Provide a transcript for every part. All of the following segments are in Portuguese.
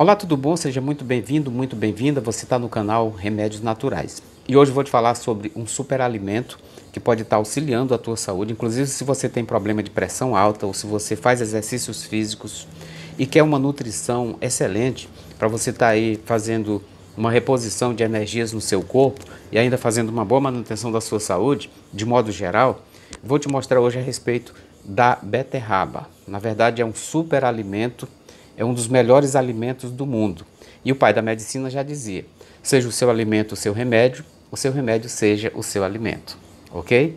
Olá, tudo bom? Seja muito bem-vindo, muito bem-vinda. Você está no canal Remédios Naturais. E hoje vou te falar sobre um superalimento que pode estar tá auxiliando a tua saúde, inclusive se você tem problema de pressão alta ou se você faz exercícios físicos e quer uma nutrição excelente para você estar tá aí fazendo uma reposição de energias no seu corpo e ainda fazendo uma boa manutenção da sua saúde, de modo geral, vou te mostrar hoje a respeito da beterraba. Na verdade, é um superalimento alimento é um dos melhores alimentos do mundo. E o pai da medicina já dizia: seja o seu alimento o seu remédio, o seu remédio seja o seu alimento, ok?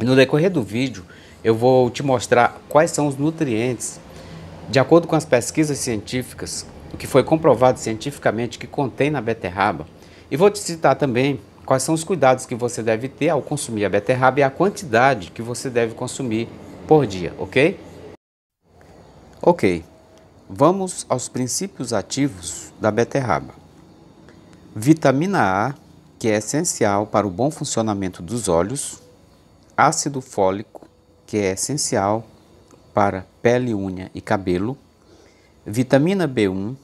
E no decorrer do vídeo, eu vou te mostrar quais são os nutrientes, de acordo com as pesquisas científicas, o que foi comprovado cientificamente que contém na beterraba, e vou te citar também quais são os cuidados que você deve ter ao consumir a beterraba e a quantidade que você deve consumir por dia, ok? Ok, Vamos aos princípios ativos da beterraba. Vitamina A, que é essencial para o bom funcionamento dos olhos, ácido fólico, que é essencial para pele, unha e cabelo, vitamina B1,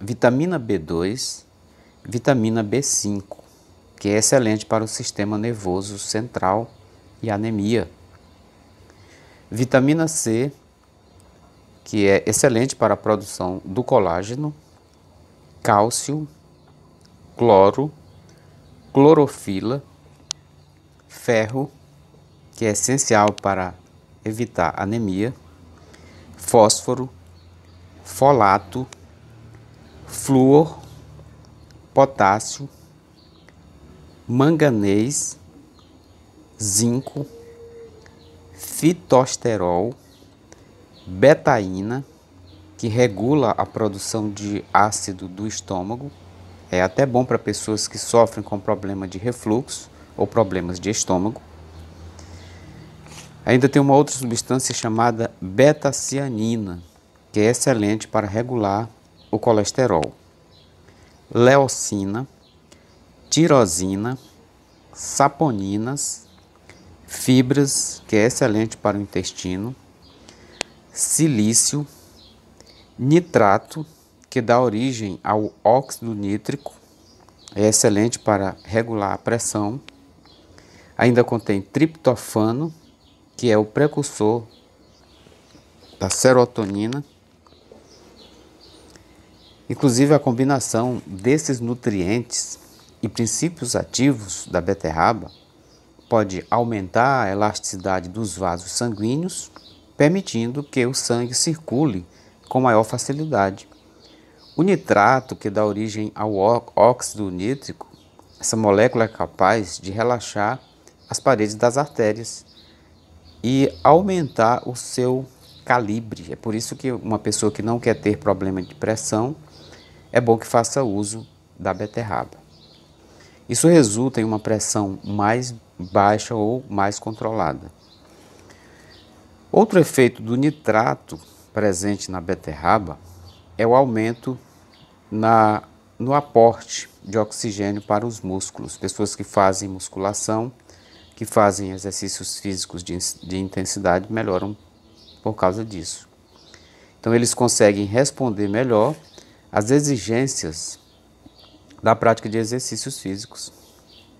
vitamina B2, vitamina B5, que é excelente para o sistema nervoso central e anemia. Vitamina C, que é excelente para a produção do colágeno, cálcio, cloro, clorofila, ferro, que é essencial para evitar anemia, fósforo, folato, flúor, potássio, manganês, zinco, fitosterol betaína, que regula a produção de ácido do estômago. É até bom para pessoas que sofrem com problema de refluxo ou problemas de estômago. Ainda tem uma outra substância chamada betacianina, que é excelente para regular o colesterol. Leocina, tirosina, saponinas, fibras, que é excelente para o intestino, silício, nitrato, que dá origem ao óxido nítrico, é excelente para regular a pressão. Ainda contém triptofano, que é o precursor da serotonina. Inclusive, a combinação desses nutrientes e princípios ativos da beterraba pode aumentar a elasticidade dos vasos sanguíneos permitindo que o sangue circule com maior facilidade. O nitrato, que dá origem ao óxido nítrico, essa molécula é capaz de relaxar as paredes das artérias e aumentar o seu calibre. É por isso que uma pessoa que não quer ter problema de pressão é bom que faça uso da beterraba. Isso resulta em uma pressão mais baixa ou mais controlada. Outro efeito do nitrato presente na beterraba é o aumento na, no aporte de oxigênio para os músculos. Pessoas que fazem musculação, que fazem exercícios físicos de, de intensidade, melhoram por causa disso. Então, eles conseguem responder melhor às exigências da prática de exercícios físicos,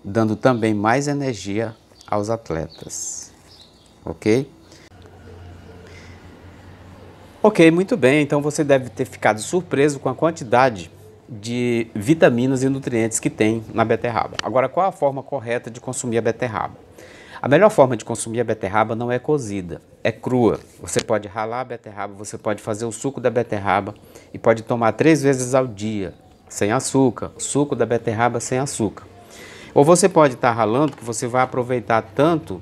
dando também mais energia aos atletas. Ok? Ok, muito bem. Então você deve ter ficado surpreso com a quantidade de vitaminas e nutrientes que tem na beterraba. Agora, qual a forma correta de consumir a beterraba? A melhor forma de consumir a beterraba não é cozida, é crua. Você pode ralar a beterraba, você pode fazer o suco da beterraba e pode tomar três vezes ao dia, sem açúcar, suco da beterraba sem açúcar. Ou você pode estar tá ralando que você vai aproveitar tanto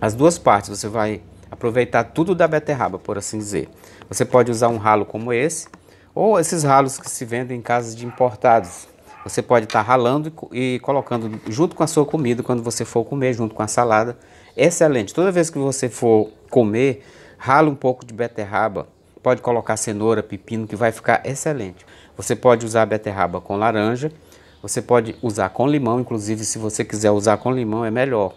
as duas partes, você vai aproveitar tudo da beterraba, por assim dizer. Você pode usar um ralo como esse, ou esses ralos que se vendem em casas de importados. Você pode estar tá ralando e colocando junto com a sua comida quando você for comer, junto com a salada. Excelente. Toda vez que você for comer, rala um pouco de beterraba. Pode colocar cenoura, pepino, que vai ficar excelente. Você pode usar a beterraba com laranja, você pode usar com limão, inclusive se você quiser usar com limão é melhor.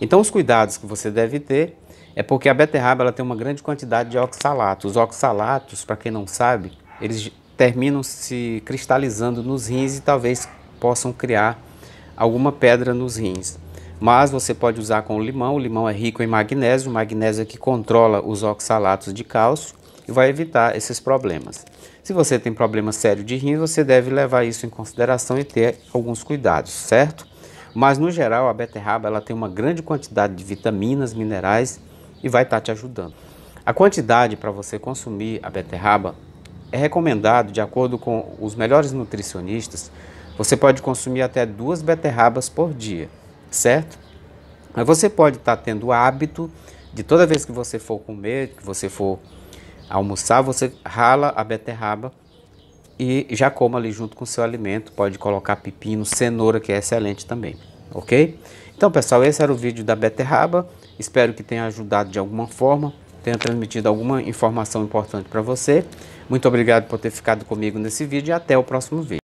Então, os cuidados que você deve ter é porque a beterraba ela tem uma grande quantidade de oxalatos. Os oxalatos, para quem não sabe, eles terminam se cristalizando nos rins e talvez possam criar alguma pedra nos rins. Mas você pode usar com o limão, o limão é rico em magnésio, o magnésio é que controla os oxalatos de cálcio e vai evitar esses problemas. Se você tem problema sério de rins, você deve levar isso em consideração e ter alguns cuidados, certo? Mas no geral, a beterraba ela tem uma grande quantidade de vitaminas, minerais e vai estar tá te ajudando. A quantidade para você consumir a beterraba é recomendado, de acordo com os melhores nutricionistas, você pode consumir até duas beterrabas por dia, certo? Mas você pode estar tá tendo o hábito de toda vez que você for comer, que você for almoçar, você rala a beterraba e já coma ali junto com o seu alimento. Pode colocar pepino, cenoura, que é excelente também, ok? Então, pessoal, esse era o vídeo da beterraba. Espero que tenha ajudado de alguma forma, tenha transmitido alguma informação importante para você. Muito obrigado por ter ficado comigo nesse vídeo e até o próximo vídeo.